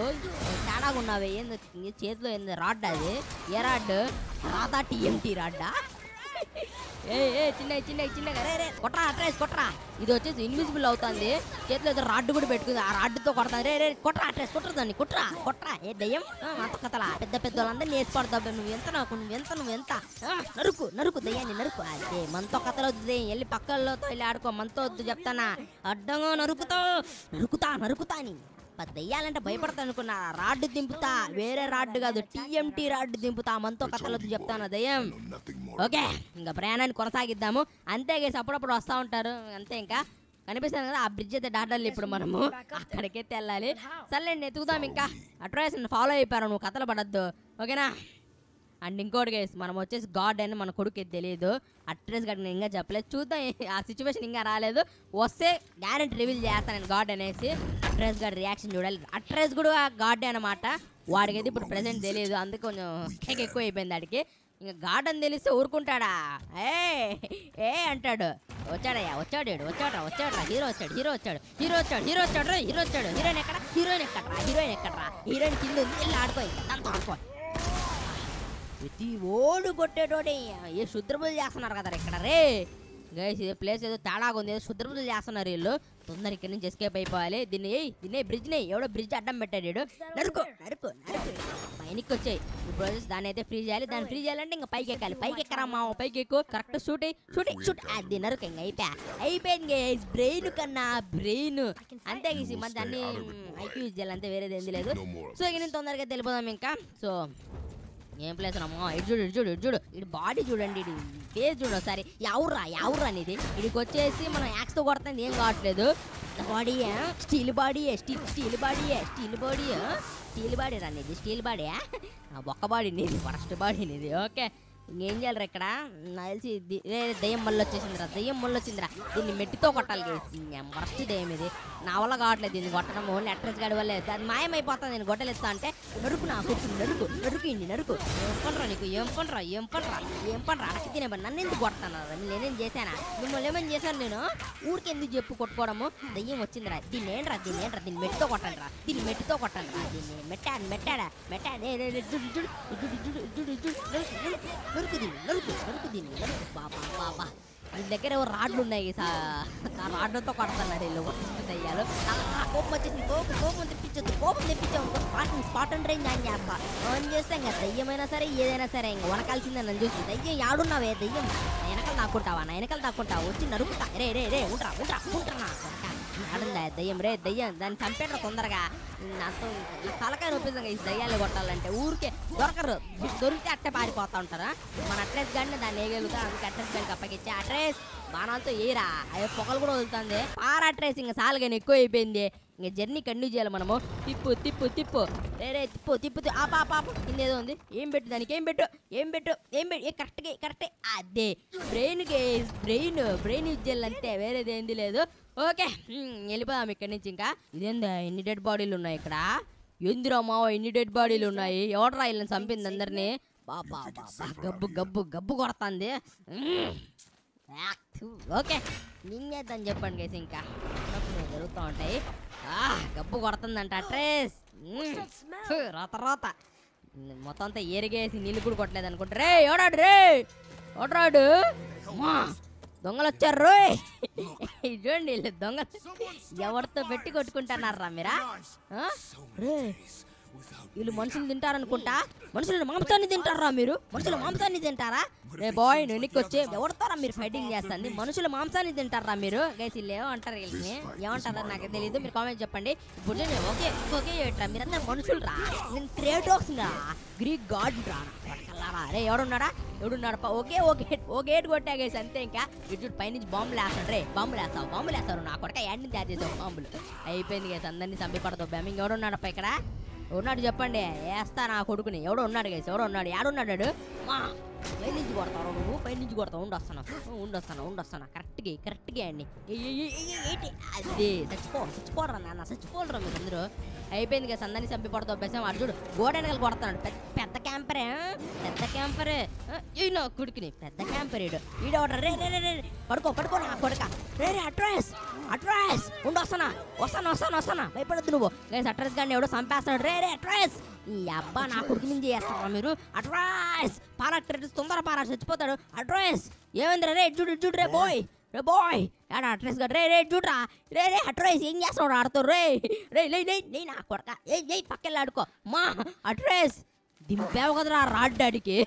Speaker 1: తేడాగా ఉన్నావే ఏంది చేతిలో ఏంది రాడ్డా అది ఏ రాడ్ రాధా టీఎంటీ రాడ్డా ఏ అట్రేస్ కొట్రా ఇది వచ్చేసి ఇన్విజిబుల్ అవుతుంది చేతిలో ఏదో రాడ్డు కూడా పెట్టుకుంది ఆ రాడ్డుతో కొడతాను రే రే కొట్రా అట్రేస్ కొట్టరు కుట్రా కొట్రా ఏ దయ్యం అంత కథలా పెద్ద పెద్ద వాళ్ళందరూ నేర్చుకోడతా నువ్వు ఎంత నాకు నువ్వు ఎంత నువ్వు ఎంత నరుకు నరుకు దయ్యాన్ని నరుకు అదే మనతో కథలు వద్దు వెళ్ళి పక్కల్లో వెళ్ళి ఆడుకో మనతో వద్దు చెప్తానా అడ్డంగా నరుకుతావు నరుకుతా నరుకుతా అని దెయ్యాలంటే భయపడతా అనుకున్నా రాడ్డు దింపుతా వేరే రాడ్డు కాదు టీఎంటీ రాడ్డు దింపుతా మనతో కథలతో చెప్తాను దయ్యం ఓకే ఇంకా ప్రయాణాన్ని కొనసాగిద్దాము అంతే గేసి అప్పుడప్పుడు వస్తూ ఉంటారు అంతే ఇంకా కనిపిస్తుంది కదా ఆ బ్రిడ్జ్ అయితే దాటాలి ఇప్పుడు మనము అక్కడికైతే వెళ్ళాలి సర్లేండి ఎత్తుకుదాం ఇంకా అడ్రస్ ఫాలో అయిపోయారు నువ్వు కథలు పడద్దు ఓకేనా అండ్ ఇంకోటి గైస్ మనం వచ్చేసి గాడ్ అని మన కొడుకు తెలియదు అడ్రస్ గట్ నేను ఇంకా చెప్పలేదు చూద్దాం ఆ సిచ్యువేషన్ ఇంకా రాలేదు వస్తే గ్యారెంటీ రివీల్ చేస్తాను నేను గాడ్ అనేసి అడ్రస్ గారి రియాక్షన్ చూడాలి అడ్రస్ కూడా గాడ్ అనమాట వాడికి అయితే ఇప్పుడు ప్రజెంట్ తెలియదు అందుకే కొంచెం కేక్ ఎక్కువ అయిపోయింది వాడికి ఇంకా గార్డెన్ తెలిస్తే ఊరుకుంటాడా ఏ ఏ అంటాడు వచ్చాడయ్యా వచ్చాడు వచ్చాడు వచ్చాడు హీరో వచ్చాడు హీరో వచ్చాడు హీరో వచ్చాడు హీరో వచ్చాడు హీరో వచ్చాడు హీరోయిన్ ఎక్కడ హీరోయిన్ ఎక్కడ హీరోయిన్ ఎక్కడ హీరోయిన్ కింద ఉంది ఆడుకోవాలి దాంతో ఆడుకో ప్రతి ఓడు కొట్టేటోడే ఏ శుద్రపూజలు చేస్తున్నారు కదా ఇక్కడ రే గైస్ ఇదే ప్లేస్ ఏదో తేడాగా ఉంది ఏదో శుద్రపూజలు చేస్తున్నారు వీళ్ళు తొందర ఇక్కడ నుంచి ఎస్కేప్ అయిపోవాలి దీన్ని దీన్ని బ్రిడ్జ్ నే ఎవడో బ్రిడ్జ్ అడ్డం పెట్టాడు నరుకు నరుకు నరుకు పైనకి వచ్చాయి ఇప్పుడు దాన్ని అయితే ఫ్రీ చేయాలి దాన్ని ఫ్రీ చేయాలంటే ఇంకా పైకి ఎక్కాలి పైకి ఎక్కరా మా పైకి ఎక్కువ కరెక్ట్ షూట్ షూట్ షూట్ అది నరుకు ఇంకా అయిపోయా అయిపోయింది గైస్ బ్రెయిన్ కన్నా బ్రెయిన్ అంతే గీసి మన దాన్ని ఐక్యూ చేయాలి అంతే వేరేది ఏం లేదు సో ఇక నేను తొందరగా తెలిపోదాం ఇంకా సో ఏం ప్లేస్ అమ్మా ఇటు చూడు ఇటు చూడు ఇటు చూడు ఇటు బాడీ చూడండి ఇటు ఫేస్ చూడు ఒకసారి ఎవర్రా ఎవర్రా అనేది ఇడికి వచ్చేసి మనం యాక్స్తో కొడుతుంది ఏం కావట్లేదు బాడీ స్టీల్ బాడీయే స్టీల్ స్టీల్ బాడీయే స్టీల్ బాడీ స్టీల్ బాడీ రా స్టీల్ బాడీ ఒక్క బాడీ నీది ఫస్ట్ బాడీ నీది ఓకే ఏం చేయాలి ఇక్కడ తెలిసి దయ్యం మళ్ళీ వచ్చేసిందిరా దయ్యం మళ్ళీ వచ్చిందిరా దీన్ని మెట్టితో కొట్టాలి ఫస్ట్ దయ్యం ఇది నా వల్ల కావట్లేదు దీన్ని కొట్టడం ఓన్లీ అట్రస్ గాడి వల్లే అది మాయమైపోతుంది నేను ఇస్తా అంటే నరుకు నా కూర్చుని నరుకు నరుకు ఇండి నరుకు ఏం పండ్రా నీకు ఏం పండ్రా ఏం పండ్రా ఏం పండ్రా తినే పని నన్ను ఎందుకు కొడతాను నేనేం చేశానా మిమ్మల్ని ఏమని చేశాను నేను ఊరికి ఎందుకు చెప్పు కొట్టుకోవడము దయ్యం వచ్చిందిరా దీన్ని ఏంట్రా దీన్ని ఏంట్రా దీన్ని మెట్టితో కొట్టాలి రా దీన్ని మెట్టితో కొట్టాలి రా దీన్ని మెట్టాడు మెట్టాడా మెట్టాడే నరుకు దీన్ని నరుకు నరుకు దీన్ని నరుకు బాబా బాబా వాళ్ళ దగ్గర ఏవో రాడ్లు ఉన్నాయి ఆ రాడ్లతో కొడతాను ఇల్లు అయ్యాలు కోపం వచ్చేసి కోపం కోపం తెప్పించొద్దు కోపం తెప్పించావు spot spot and range on చేస్తా ఆన్ చేస్తే ఇంకా దయ్యమైనా సరే ఏదైనా సరే ఇంకా వనకాల్సిందే నన్ను చూసి దయ్యం యాడున్నావే దయ్యం వెనకాల దాక్కుంటావా నా వెనకాల దాక్కుంటావా వచ్చి నరుకుతా రే రే రే ఉంటా ఉంటా ఉంటా ఆడలే దయ్యం రే దయ్యం దాన్ని చంపేట తొందరగా నాతో తలకాయ నొప్పిందంగా ఈ దయ్యాలు కొట్టాలంటే ఊరికే దొరకరు దొరికితే అట్టే పారిపోతా ఉంటారా మన అడ్రస్ కానీ దాన్ని ఏగలుగుతా అందుకే అడ్రస్ కానీ అప్పగించి అడ్రస్ బాణాలతో ఏరా అయ్యో పొగలు కూడా వదులుతుంది పారా ట్రేసింగ్ సాలుగానే ఎక్కువ అయిపోయింది ఇంకా జర్నీ కంటిన్యూ చేయాలి మనము తిప్పు తిప్పు తిప్పు రేరే తిప్పు తిప్పు ఆప పాప ఆప ఇందేదో ఉంది ఏం పెట్టు దానికి ఏం పెట్టు ఏం పెట్టు ఏం పెట్టు కరెక్ట్గా కరెక్టే అదే బ్రెయిన్కి బ్రెయిన్ బ్రెయిన్ యూజ్ చేయాలంటే వేరేది ఏంది లేదు ఓకే వెళ్ళిపోదాం ఇక్కడి నుంచి ఇంకా ఇదేందా ఎన్ని డెడ్ బాడీలు ఉన్నాయి ఇక్కడ ఎందురా మావ ఎన్ని డెడ్ బాడీలు ఉన్నాయి ఎవడరా వీళ్ళని చంపింది అందరినీ బాబా బాబా గబ్బు గబ్బు గబ్బు కొడతాంది ఓకే తను చెప్పండి గైస్ ఇంకా జరుగుతూ ఉంటాయి గబ్బు కొడుతుందంట ట్రేస్ రాత రాత మొత్తం అంతా ఏరిగేసి నీళ్ళు కూడా కొట్టలేదు అనుకుంటా రే ఓడాడు రే ఓడరాడు దొంగలు వచ్చారు రోయ్ చూడండి దొంగలు ఎవరితో పెట్టి కొట్టుకుంటున్నారా మీరా వీళ్ళు మనుషులు తింటారనుకుంటా మనుషులు మాంసాన్ని తింటారా మీరు మనుషులు మాంసాన్ని తింటారా రే బాయ్ వెనక్కి వచ్చి ఎవరితోరా మీరు ఫైటింగ్ చేస్తుంది మనుషులు మాంసాన్ని తింటారా మీరు గైస్ వీళ్ళు ఏమంటారు వీళ్ళని ఏమంటారా నాకు తెలియదు మీరు కామెంట్ చెప్పండి ఇప్పుడు ఓకే ఓకే మీరు మీరంతా మనుషులు రా నేను క్రియేటర్స్ రా గ్రీక్ గాడ్ రా అరే ఎవడున్నాడా ఎవడున్నాడు ఓకే ఓకే ఓకే ఏడు కొట్టా గైస్ అంతే ఇంకా ఇటు పైనుంచి బాంబులు వేస్తాడు రే బాంబులు వేస్తావు బాంబులు వేస్తారు నా కొడక యాడ్ని తయారు చేసావు బాంబులు అయిపోయింది గైస్ అందరినీ చంపి పడతావు బెమ్మింగ్ ఎవడున్నాడప్ప ఇక్కడ ఉన్నాడు చెప్పండి వేస్తా నా కొడుకుని ఎవడో ఉన్నాడు గైస్ ఎవడో ఉన్నాడు ఎవడున్నాడు మా పైనుంచి కొడతావు నువ్వు పైనుంచి కొడతావు ఉండొస్తాను ఉండొస్తాను ఉండొస్తాను కరెక్ట్గా కరెక్ట్గా అండి అది చచ్చిపో చచ్చిపోడరా నాన్న చచ్చిపోడరా మీరు అందరూ అయిపోయింది కదా సందాన్ని చంపిపడతావు బెసం అర్జుడు గోడెనకలు కొడతాడు పెద్ద క్యాంపరే పెద్ద క్యాంపరే ఈయన కుడికిని పెద్ద క్యాంపర్ ఈడు ఈడవడ్రా రే రే రే పడుకో పడుకో నా కొడుక రే రే అట్రాయస్ అట్రాయస్ ఉండు వస్తానా వస్తాను వస్తాను వస్తానా భయపడద్దు నువ్వు అట్రాయస్ కానీ ఎవడో చంపేస్తాడు రే రే అట్రాయస్ ఈ అబ్బా నా నుంచి చేస్తారా మీరు అడ్రస్ పారాక్టర్ తొందర పారా చచ్చిపోతాడు అడ్రస్ ఏమైంది రే చూడు చూడు రే బోయ్ రే బాయ్ ఆడ అడ్రస్ రే రే చూడరా రే రే అడ్రస్ ఏం చేస్తాడు ఆడుతాడు రే రే లే లే నే నా కొడక ఏ ఏ పక్కన ఆడుకో మా అడ్రస్ దింపావు కదరా రాడ్ డాడీకి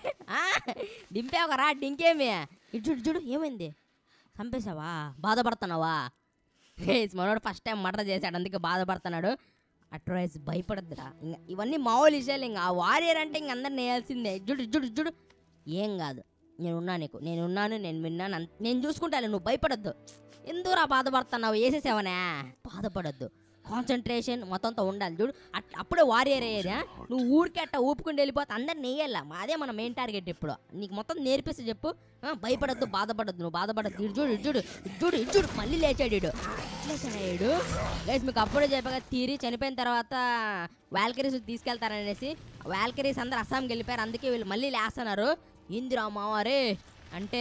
Speaker 1: దింపావు కదా రాడ్ ఇంకేమి ఇటు చూడు చూడు ఏమైంది చంపేశావా బాధపడుతున్నావా మనోడు ఫస్ట్ టైం మర్డర్ చేశాడు అందుకే బాధపడుతున్నాడు అట్రాయిస్ భయపడద్దురా ఇంకా ఇవన్నీ మామూలు విషయాలు ఇంకా ఆ వారియర్ అంటే ఇంక అందరు నేయాల్సిందే జుడు జుడు జుడు ఏం కాదు నేను ఉన్నాను నీకు నేను ఉన్నాను నేను విన్నాను నేను చూసుకుంటాను నువ్వు భయపడద్దు ఎందుకురా బాధపడుతున్నావు వేసేసావనే బాధపడద్దు కాన్సన్ట్రేషన్ మొత్తంతో ఉండాలి చూడు అప్పుడే వారియర్ అయ్యేది నువ్వు అట్ట ఊపుకుని వెళ్ళిపోతే అందరిని నెయ్యాలా అదే మన మెయిన్ టార్గెట్ ఇప్పుడు నీకు మొత్తం నేర్పిస్తే చెప్పు భయపడద్దు బాధపడద్దు నువ్వు బాధపడద్దు చూడు చూడు చూడు చూడు మళ్ళీ లేచాడు ఇడు లేచాడు గైస్ మీకు అప్పుడే చెప్పగా తీరి చనిపోయిన తర్వాత వ్యాల్కరీస్ తీసుకెళ్తారనేసి వ్యాల్కరీస్ అందరు అస్సాంకి వెళ్ళిపోయారు అందుకే వీళ్ళు మళ్ళీ లేస్తున్నారు ఇందిరా మావారే అంటే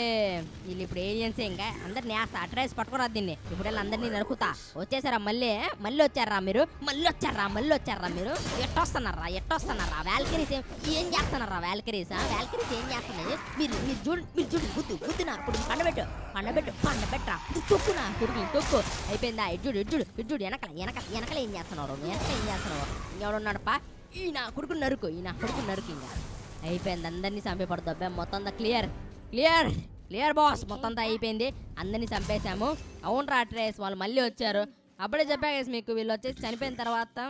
Speaker 1: వీళ్ళు ఇప్పుడు ఏలియన్స్ ఇంకా అందరిని అట్రైస్ పట్టుకోరా దీన్ని ఇప్పుడు అందరినీ నరుకుతా వచ్చేసారా మళ్ళీ మళ్ళీ వచ్చారా మీరు మళ్ళీ వచ్చారా మళ్ళీ వచ్చారా మీరు ఎట్టొస్తున్నారా ఎట్టొస్తున్నారా వ్యాల్కరీస్ ఏం చేస్తున్నారా వ్యాల్కరీస్ వ్యాల్కరీస్ ఏం చేస్తున్నాయి మీరు మీరు చూడు మీరు చూడు గుద్దు గుద్దునా ఇప్పుడు పండబెట్టు పండబెట్టు పండబెట్టరా తొక్కునా కొడుకు తొక్కు అయిపోయిందా ఇడ్జుడు ఇడ్జుడు ఇడ్జుడు వెనకల వెనకల వెనకల ఏం చేస్తున్నారు వెనకల ఏం చేస్తున్నారు ఎవడున్నాడప్ప ఈ నా కొడుకు నరుకు ఈ నా కొడుకు నరుకు ఇంకా అయిపోయింది అందరినీ చంపి పడుతుంది మొత్తం అంతా క్లియర్ క్లియర్ క్లియర్ బాస్ మొత్తం అంతా అయిపోయింది అందరినీ చంపేశాము అవును రా ట్రేస్ వాళ్ళు మళ్ళీ వచ్చారు అప్పుడే చెప్పా మీకు వీళ్ళు వచ్చేసి చనిపోయిన తర్వాత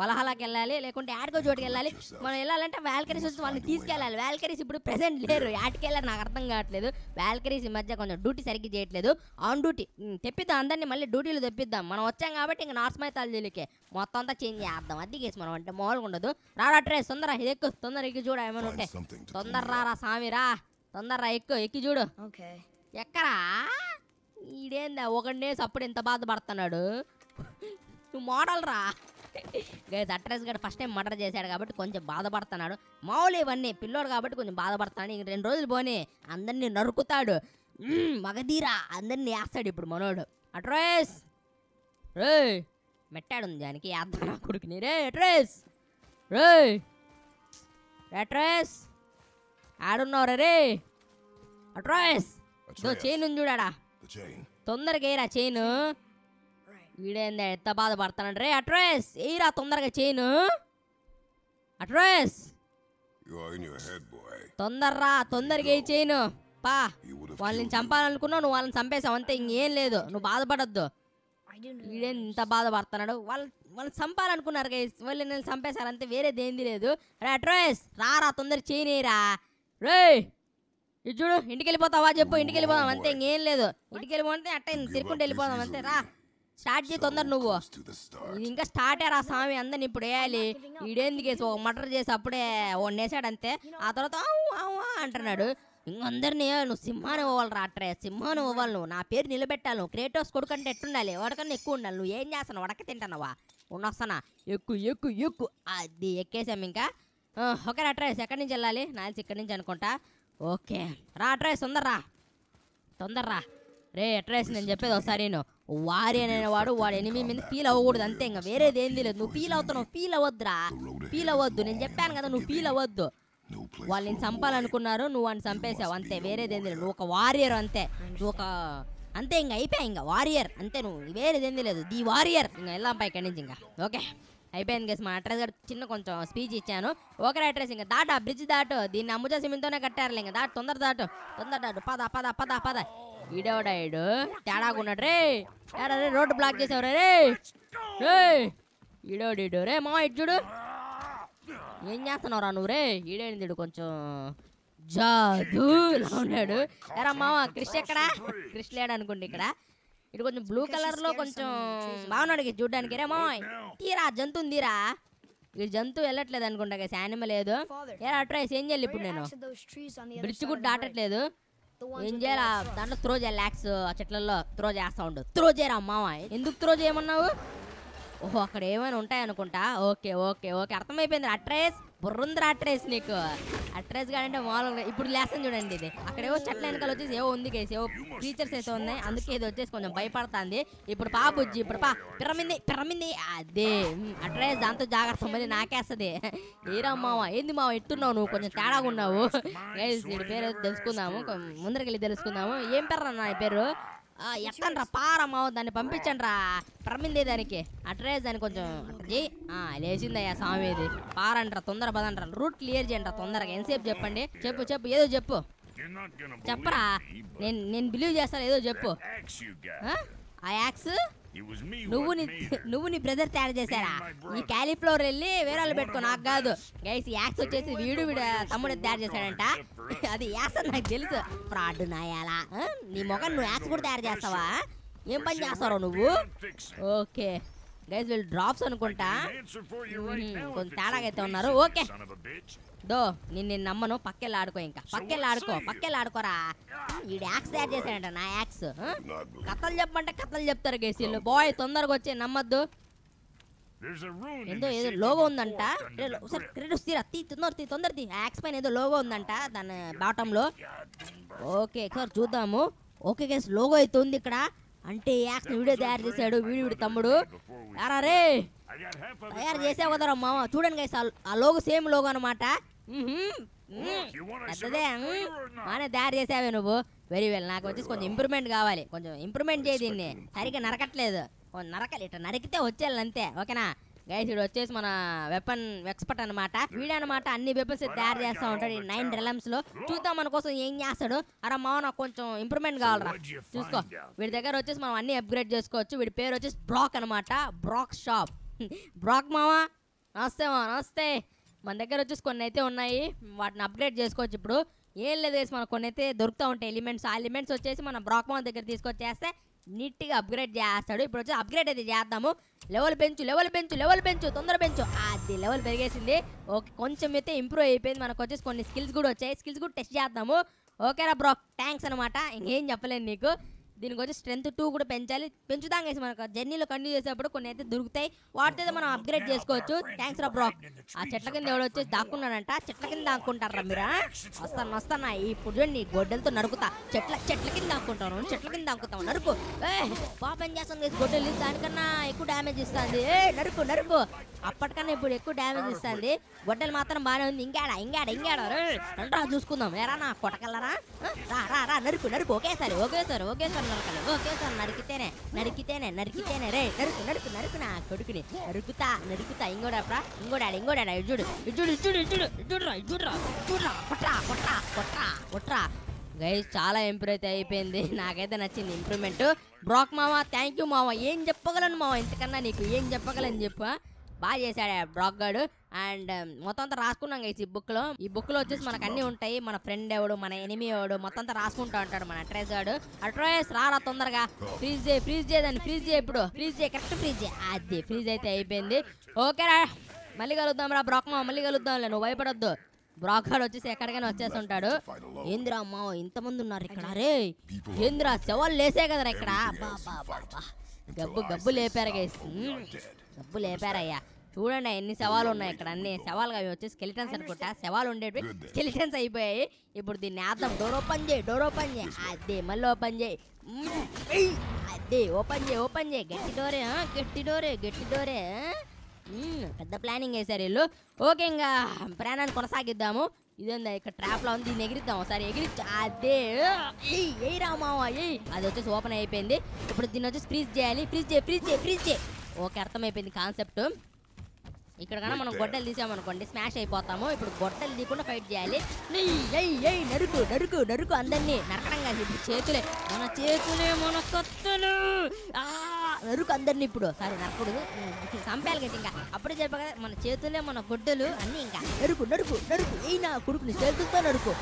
Speaker 1: వలహలాకి వెళ్ళాలి లేకుంటే యాడ్కో చోటుకి వెళ్ళాలి మనం వెళ్ళాలంటే వ్యాల్కరీస్ వచ్చి వాళ్ళని తీసుకెళ్ళాలి వ్యాల్కరీస్ ఇప్పుడు ప్రెసెంట్ లేరు యాడ్కి వెళ్ళారు నాకు అర్థం కావట్లేదు వ్యాల్కరీస్ ఈ మధ్య కొంచెం డ్యూటీ సరిగ్గా చేయట్లేదు ఆన్ డ్యూటీ తెప్పిద్దాం అందరినీ మళ్ళీ డ్యూటీలు తెప్పిద్దాం మనం వచ్చాం కాబట్టి ఇంకా నాస్మై మైతాలజీలకే మొత్తం అంతా చేంజ్ చేద్దాం అది కేసు మనం అంటే మామూలుగా ఉండదు రాడా ట్రేస్ తొందర ఇది ఎక్కువ తొందర ఎక్కి చూడ ఏమైనా ఉంటే తొందర రా సామిరా రా తొందరరా ఎక్కు ఎక్కి చూడు ఎక్కడా ఎక్కరా ఈడేందా ఒకడేసి అప్పుడు ఇంత బాధపడుతున్నాడు నువ్వు మోడల్ రా గైజ్ అట్రస్ గారు ఫస్ట్ టైం మర్డర్ చేశాడు కాబట్టి కొంచెం బాధపడుతున్నాడు మామూలు ఇవన్నీ పిల్లోడు కాబట్టి కొంచెం బాధపడుతున్నాడు ఇంక రెండు రోజులు పోనీ అందరినీ నరుకుతాడు మగధీరా అందరినీ వేస్తాడు ఇప్పుడు మనోడు అట్రేస్ రే మెట్టాడు దానికి వేద్దాం కొడుకుని రే అట్రేస్ రే అట్రేస్ ఆడున్నావురా రే అట్రాయస్ చైన్ ఉంది చూడాడా తొందరగా ఏరా చైన్ వీడేందా ఎంత బాధపడతానంట రే అట్రాయస్ ఏరా తొందరగా చైన్ అట్రాయస్ తొందర్రా తొందరగా ఏ చైన్ పా వాళ్ళని చంపాలనుకున్నావు నువ్వు వాళ్ళని చంపేసావు అంతే ఇంకేం లేదు నువ్వు బాధపడద్దు వీడే ఇంత బాధపడుతున్నాడు వాళ్ళు వాళ్ళు చంపాలనుకున్నారు గైస్ వాళ్ళు నేను అంతే వేరేది ఏంది లేదు రా అట్రాయస్ రారా తొందర చేయనేరా రే ఇది చూడు ఇంటికి వెళ్ళిపోతావా చెప్పు ఇంటికి వెళ్ళిపోదాం అంతే ఇంకేం లేదు ఇంటికి వెళ్ళిపోతే అట్టయింది తిరుక్కుంటూ వెళ్ళిపోదాం అంతే రా స్టార్ట్ చేయి తొందర నువ్వు ఇది ఇంకా స్టార్ట్ ఆ స్వామి అందరిని ఇప్పుడు వేయాలి ఇడేందుకు వేసి ఒక మటర్ చేసి అప్పుడే వండేసాడు అంతే ఆ తర్వాత అంటున్నాడు అందరినీ నువ్వు సింహాన్ని ఇవ్వాలి రాట్రే సింహాన్ని ఇవ్వాలి నువ్వు నా పేరు నిలబెట్టాలి నువ్వు క్రియేటర్స్ కొడుకు అంటే ఎట్టుండాలి వాడకన్నా ఎక్కువ ఉండాలి నువ్వు ఏం చేస్తాను వడక తింటానవా ఉండొస్తానా ఎక్కు ఎక్కు ఎక్కు అది ఎక్కేసాం ఇంకా ఓకే రా ఎక్కడి నుంచి వెళ్ళాలి నాల్సి ఇక్కడి నుంచి అనుకుంటా ఓకే రా అడ్రస్ తొందర్రా తొందర్రా రే అట్రేస్ నేను చెప్పేది ఒకసారి నేను వారి అనేవాడు వాడు ఎనిమిది మీద ఫీల్ అవ్వకూడదు అంతే ఇంకా వేరేది ఏం లేదు నువ్వు ఫీల్ అవుతున్నావు ఫీల్ అవ్వద్దురా ఫీల్ అవ్వద్దు నేను చెప్పాను కదా నువ్వు ఫీల్ అవ్వద్దు వాళ్ళని చంపాలనుకున్నారు నువ్వు వాడిని చంపేసావు అంతే వేరేది ఏం లేదు నువ్వు ఒక వారియర్ అంతే నువ్వు ఒక అంతే ఇంకా అయిపోయా ఇంకా వారియర్ అంతే నువ్వు వేరేది ఏం లేదు ది వారియర్ ఇంకా వెళ్ళాం పైకి నుంచి ఇంకా ఓకే అయిపోయింది గేస్ మా అడ్రస్ గారు చిన్న కొంచెం స్పీచ్ ఇచ్చాను ఓకే అడ్రస్ ఇంకా దాటా బ్రిడ్జ్ దాటు దీన్ని అమ్ముజా సిమెంట్తోనే కట్టారు ఇంకా దాటు తొందర దాటు తొందర దాటు పద పద పద పద ఈడేవడాయుడు తేడాకున్నాడు రే ఏడా రే రోడ్డు బ్లాక్ చేసేవరా రే రే ఈడోడీడు రే మా ఇడ్జుడు ఏం చేస్తున్నావురా నువ్వు రే ఈడేందిడు కొంచెం జాదు ఉన్నాడు ఎరా మావా కృష్ణ ఎక్కడా కృష్ణ లేడు అనుకోండి ఇక్కడ ఇటు కొంచెం బ్లూ కలర్ లో కొంచెం బాగున్నాడు చూడడానికి రేమో తీరా జంతు తీరా ఇది జంతువు వెళ్ళట్లేదు అనుకుంటా కదా యానిమల్ ఏదో ఎలా అట్రైస్ ఏం చేయాలి ఇప్పుడు నేను బ్రిడ్జ్ కూడా దాటట్లేదు ఏం చేయాలా దాంట్లో త్రో చేయాలి లాక్స్ ఆ చెట్లలో త్రో చేస్తా ఉండు త్రో చేయరా మామ ఎందుకు త్రో చేయమన్నావు ఓహో అక్కడ ఏమైనా ఉంటాయి అనుకుంటా ఓకే ఓకే ఓకే అర్థమైపోయింది అట్రైస్ బుర్రందర అట్రేస్ నీకు అట్రేస్ కాదంటే మామూలుగా ఇప్పుడు లేస్తాను చూడండి ఇది అక్కడ ఏవో చెట్ల వెనకాల వచ్చేసి ఏవో ఉంది కేసు ఏవో ఫీచర్స్ అయితే ఉన్నాయి అందుకే ఇది వచ్చేసి కొంచెం భయపడుతుంది ఇప్పుడు పా బుజ్జి ఇప్పుడు పా పిరమింది పిరమింది అదే అట్రేస్ దాంతో జాగ్రత్త మరి నాకేస్తుంది ఏరా మావ ఏంది మావ ఎట్టున్నావు నువ్వు కొంచెం తేడాగా ఉన్నావు వీడి పేరు తెలుసుకుందాము ముందరికి వెళ్ళి తెలుసుకుందాము ఏం పేరు నా పేరు ఎక్కండ్రా పారమ్మ దాన్ని పంపించండి రా ప్రమింది దానికి అడ్రస్ దాన్ని కొంచెం అట్లా లేచిందయ్యా స్వామి ఇది పారండ్రా తొందర పదండ్రా రూట్ క్లియర్ చేయండి తొందరగా ఎంతసేపు చెప్పండి చెప్పు చెప్పు ఏదో చెప్పు చెప్పరా నేను నేను బిలీవ్ చేస్తాను ఏదో చెప్పు ఆ యాక్స్ నువ్వు నువ్వు నీ బ్రదర్ తయారు చేశారా ఈ క్యాలీఫ్లవర్ వెళ్ళి వేరే పెట్టుకో నాకు కాదు గైస్ యాక్స్ వచ్చేసి వీడు వీడు తమ్ముడు తయారు చేశాడంట అది యాక్స్ నాకు తెలుసు ఫ్రాడ్ నాయాలా నీ మొగన్ నువ్వు యాక్స్ కూడా తయారు చేస్తావా ఏం పని చేస్తావు నువ్వు ఓకే గైస్ వీళ్ళు డ్రాప్స్ అనుకుంటా కొంచెం తేడాగా అయితే ఉన్నారు ఓకే దో నిన్ను నమ్మను పక్కెళ్ళ ఆడుకో ఇంకా పక్కెళ్ళ ఆడుకో పక్కెళ్ళ ఆడుకోరా ఈడు యాక్స్ తయారు చేశాడంట నా యాక్స్ కథలు చెప్పమంటే కథలు చెప్తారు గేసీలు బాయ్ తొందరగా వచ్చే నమ్మద్దు ఏదో ఏదో లోగో ఉందంట తీ తొందర తీ తొందర తీ యాక్స్ పైన ఏదో లోగో ఉందంట దాని బాటంలో ఓకే సార్ చూద్దాము ఓకే గేస్ లోగో అయితే ఉంది ఇక్కడ అంటే యాక్స్ వీడియో తయారు చేశాడు వీడి వీడి తమ్ముడు యారా తయారు చేసే కదరా మామ చూడండి గైస్ ఆ లోగో సేమ్ లోగో అనమాట పెద్దదే మానే తయారు చేసావే నువ్వు వెరీ వెల్ నాకు వచ్చేసి కొంచెం ఇంప్రూవ్మెంట్ కావాలి కొంచెం ఇంప్రూవ్మెంట్ చేయి దీన్ని సరిగ్గా నరకట్లేదు నరకలు ఇట్లా నరికితే వచ్చేయాలి అంతే ఓకేనా గైస్ వీడు వచ్చేసి మన వెపన్ ఎక్స్పర్ట్ అనమాట వీడు అనమాట అన్ని వెపన్స్ తయారు చేస్తా ఉంటాడు నైన్ రిలమ్స్ లో చూద్దాం మన కోసం ఏం చేస్తాడు అరే మావ నాకు కొంచెం ఇంప్రూవ్మెంట్ కావాలరా చూసుకో వీడి దగ్గర వచ్చేసి మనం అన్ని అప్గ్రేడ్ చేసుకోవచ్చు వీడి పేరు వచ్చేసి బ్రాక్ అనమాట బ్రాక్ షాప్ బ్రాక్ మావా నమస్తే మావా నమస్తే మన దగ్గర వచ్చేసి కొన్ని అయితే ఉన్నాయి వాటిని అప్గ్రేడ్ చేసుకోవచ్చు ఇప్పుడు ఏం లేదు వేసి మనకు కొన్ని అయితే దొరుకుతూ ఉంటాయి ఎలిమెంట్స్ ఆ ఎలిమెంట్స్ వచ్చేసి మనం బ్రాక్మాన్ దగ్గర తీసుకొచ్చేస్తే నీట్గా అప్గ్రేడ్ చేస్తాడు ఇప్పుడు వచ్చి అప్గ్రేడ్ అయితే చేద్దాము లెవెల్ పెంచు లెవెల్ పెంచు లెవెల్ పెంచు తొందర పెంచు అది లెవెల్ పెరిగేసింది ఓకే కొంచెం అయితే ఇంప్రూవ్ అయిపోయింది మనకు వచ్చేసి కొన్ని స్కిల్స్ కూడా వచ్చాయి స్కిల్స్ కూడా టెస్ట్ చేద్దాము ఓకేరా బ్రో థ్యాంక్స్ అనమాట ఇంకేం చెప్పలేను నీకు దీని గురించి స్ట్రెంత్ టూ కూడా పెంచాలి పెంచుతాం గైస్ మనకు జర్నీలో కంటిన్యూ చేసేప్పుడు కొన్ని అయితే దొరుకుతాయి వాటితో మనం అప్గ్రేడ్ చేసుకోవచ్చు థ్యాంక్స్ రా బ్రో ఆ చెట్ల కింద ఎవరు వచ్చేసి దాక్కున్నాడంట చెట్ల కింద దాక్కుంటారా మీరు వస్తాను వస్తాను ఇప్పుడు చూడండి గొడ్డలతో నరుకుతా చెట్ల చెట్ల కింద దాక్కుంటాను చెట్ల కింద దాక్కుతాము నరుకు పాపం చేస్తుంది గొడ్డలు దానికన్నా ఎక్కువ డ్యామేజ్ ఇస్తుంది నరుకు నరుకు అప్పటికన్నా ఇప్పుడు ఎక్కువ డ్యామేజ్ ఇస్తుంది గొడ్డలు మాత్రం బాగానే ఉంది ఇంకేడా ఇంకేడ ఇంకాడ రండి చూసుకుందాం ఎరా నా కొట్టగలరా రా రా నరుకు నరుకు ఒకేసారి ఒకేసారి ఒకేసారి మొలకలు ఒకేసారి నరికితేనే నరికితేనే నరికితేనే రే నరుకు నరుకు నరుకు నా కొడుకుని నరుకుతా నరుకుతా ఇంకోడాపరా ఇంకోడాడు ఇంకోడాడు ఇడ్జుడు ఇడ్జుడు ఇడ్జుడు ఇడ్జుడు ఇడ్జుడురా ఇడ్జుడురా ఇడ్జుడురా కొట్రా కొట్రా కొట్రా కొట్రా గైస్ చాలా ఇంప్రూవ్ అయితే అయిపోయింది నాకైతే నచ్చింది ఇంప్రూవ్మెంట్ బ్రాక్ మామ థ్యాంక్ యూ మామ ఏం చెప్పగలను మామ ఇంతకన్నా నీకు ఏం చెప్పగలను చెప్పు బాగా చేశాడు బ్రాక్ గాడు అండ్ మొత్తం అంతా రాసుకున్నాం ఈ బుక్ లో ఈ బుక్ లో వచ్చేసి మనకు అన్ని ఉంటాయి మన ఫ్రెండ్ ఎవడు మన ఎనిమి ఎవడు మొత్తం అంతా రాసుకుంటా ఉంటాడు మన అట్రైజ్ వాడు అట్రేస్ రారా తొందరగా ఫ్రీజ్ చేయి ఫ్రీజ్ చేయదని ఫ్రీజ్ చేయి ఇప్పుడు ఫ్రీజ్ చేయి కరెక్ట్ ఫ్రీజ్ చేయి అది ఫ్రీజ్ అయితే అయిపోయింది ఓకేరా మళ్ళీ కలుద్దాం రా బ్రాక్మా మళ్ళీ లే నువ్వు భయపడొద్దు బ్రాకాడ్ వచ్చేసి ఎక్కడికైనా వచ్చేస్తుంటాడు ఏందిరా అమ్మ ఇంతమంది ఉన్నారు ఇక్కడ రే ఏందిరా శవాలు లేసే కదరా ఇక్కడ గబ్బు గబ్బు లేపారు గబ్బు లేపారయ్యా చూడండి ఎన్ని సవాలు ఉన్నాయి ఇక్కడ అన్ని సవాలు అవి వచ్చి స్కెలిటన్స్ అనుకుంటా సవాలు ఉండేవి స్కెలిటన్స్ అయిపోయాయి ఇప్పుడు దీన్ని ఆద్దాం డోర్ ఓపెన్ చేయి డోర్ ఓపెన్ చేయి అదే మళ్ళీ ఓపెన్ చేయి అదే ఓపెన్ చేయి ఓపెన్ చేయి గట్టి డోరే గట్టి డోరే గట్టి డోరే పెద్ద ప్లానింగ్ వేశారు వీళ్ళు ఓకే ఇంకా ప్రాణాన్ని కొనసాగిద్దాము ఇదేందా ఇక్కడ ట్రాప్లో ఉంది దీన్ని ఎగిరిద్దాం ఒకసారి ఎగిరి అదే ఏ రామావా అది వచ్చేసి ఓపెన్ అయిపోయింది ఇప్పుడు దీన్ని వచ్చేసి ఫ్రీజ్ చేయాలి ఫ్రీజ్ చేయి ఫ్రీజ్ చేయి ఫ్రీజ్ చేయి ఓకే అర్థమైపోయింది కాన్సెప్ట్ ఇక్కడ కన్నా మనం గొడ్డలు తీసామనుకోండి స్మాష్ అయిపోతాము ఇప్పుడు గొడ్డలు తీయకుండా ఫైట్ చేయాలి నరుకు నరుకు నరుకు అందరినీ నరకడం కాదు ఇప్పుడు చేతులే మన చేతులే మన కొత్తలు నరుకు అందరినీ ఇప్పుడు సారీ నరకుడు చంపాలి కదా ఇంకా అప్పుడే చెప్పగా మన చేతులే మన గొడ్డలు అన్ని ఇంకా నరుకు నరుకు నరుకు ఈ నా కొడుకుని చేతులతో నరుకు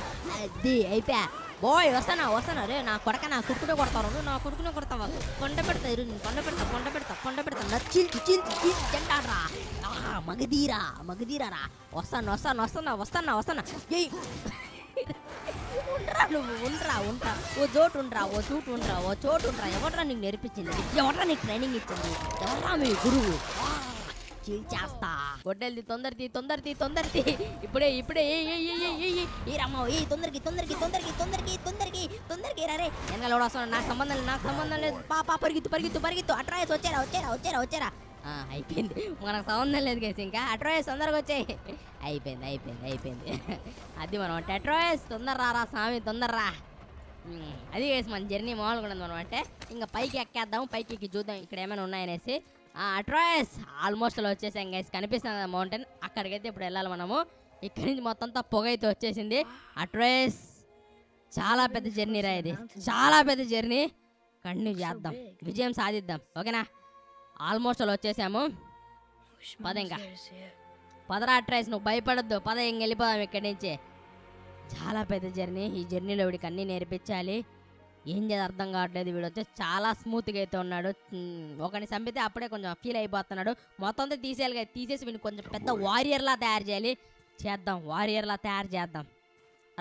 Speaker 1: అది అయిపోయా ఓయ్ వస్తానా వస్తానా రే నా కొడక నా కుట్టునే కొడతారు నా కొడుకునే కొడతావా కొండ పెడతా ఇరు కొండ పెడతా కొండ పెడతా కొండ పెడతా నచ్చి చిల్చి చిల్చి చెంటాడ్రా మగధీరా మగధీరా రా వస్తాను వస్తాను వస్తానా వస్తానా వస్తానా ఏ ఉండరా నువ్వు ఉండరా ఉంటా ఓ చోటు ఉండరా ఓ చోటు ఉండరా ఓ చోటు ఉండరా ఎవడరా నీకు నేర్పించింది ఎవడరా నీకు ట్రైనింగ్ ఇచ్చింది ఎవరా మీ గురువు చేస్తా గొడ్డెల్ది తొందరది తొందరది తొందరది ఇప్పుడే ఇప్పుడే ఈ రమ్మ ఏ తొందరకి తొందరకి తొందరకి తొందరకి తొందరకి తొందరకి రారే వెనకాల వస్తాను నాకు సంబంధం లేదు నాకు సంబంధం లేదు పాపా పరిగెత్తు పరిగెత్తు పరిగెత్తు అట్రాయస్ వచ్చారా వచ్చారా వచ్చారా వచ్చారా అయిపోయింది మనకు సంబంధం లేదు కేసు ఇంకా అట్రాయస్ తొందరగా వచ్చాయి అయిపోయింది అయిపోయింది అయిపోయింది అది మనం అంటే అట్రాయస్ తొందరరా రా స్వామి తొందరరా అది వేసి మన జర్నీ మామూలుగా ఉన్నది మనం అంటే ఇంకా పైకి ఎక్కేద్దాం పైకి ఎక్కి చూద్దాం ఇక్కడ ఏమైనా ఉన్నాయనేసి అట్రాయస్ ఆల్మోస్ట్ అలా వచ్చేసాం గైస్ కనిపిస్తుంది మౌంటైన్ అక్కడికైతే ఇప్పుడు వెళ్ళాలి మనము ఇక్కడి నుంచి మొత్తం పొగ అయితే వచ్చేసింది అట్రాయస్ చాలా పెద్ద జర్నీ రా ఇది చాలా పెద్ద జర్నీ కంటిన్యూ చేద్దాం విజయం సాధిద్దాం ఓకేనా ఆల్మోస్ట్ అలా వచ్చేసాము పద ఇంకా పదరా అట్రాయస్ నువ్వు భయపడద్దు పద ఇంక వెళ్ళిపోదాం ఇక్కడి నుంచి చాలా పెద్ద జర్నీ ఈ జర్నీలో వీడికి అన్నీ నేర్పించాలి ఏం చేయాలి అర్థం కావట్లేదు వీడు వచ్చి చాలా స్మూత్గా అయితే ఉన్నాడు ఒకని చంపితే అప్పుడే కొంచెం ఫీల్ అయిపోతున్నాడు మొత్తం తీసేయాలి తీసేసి వీడిని కొంచెం పెద్ద వారియర్లా తయారు చేయాలి చేద్దాం వారియర్లా తయారు చేద్దాం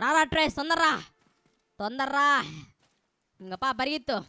Speaker 1: రారా ట్రేస్ తొందర్రా తొందర్రా పా పరిగెత్తు